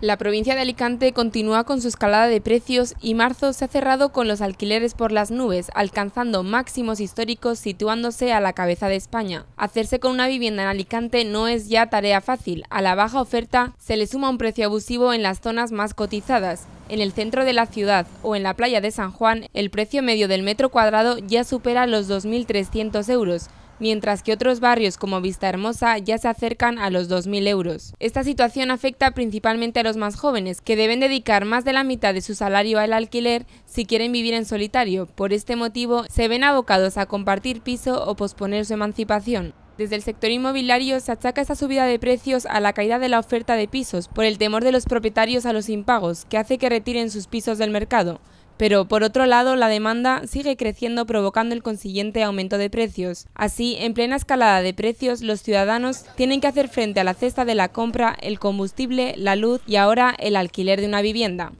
La provincia de Alicante continúa con su escalada de precios y marzo se ha cerrado con los alquileres por las nubes, alcanzando máximos históricos situándose a la cabeza de España. Hacerse con una vivienda en Alicante no es ya tarea fácil. A la baja oferta se le suma un precio abusivo en las zonas más cotizadas. En el centro de la ciudad o en la playa de San Juan, el precio medio del metro cuadrado ya supera los 2.300 euros, mientras que otros barrios como Vista Hermosa ya se acercan a los 2.000 euros. Esta situación afecta principalmente a los más jóvenes, que deben dedicar más de la mitad de su salario al alquiler si quieren vivir en solitario. Por este motivo, se ven abocados a compartir piso o posponer su emancipación. Desde el sector inmobiliario se achaca esta subida de precios a la caída de la oferta de pisos por el temor de los propietarios a los impagos, que hace que retiren sus pisos del mercado. Pero por otro lado, la demanda sigue creciendo provocando el consiguiente aumento de precios. Así, en plena escalada de precios, los ciudadanos tienen que hacer frente a la cesta de la compra, el combustible, la luz y ahora el alquiler de una vivienda.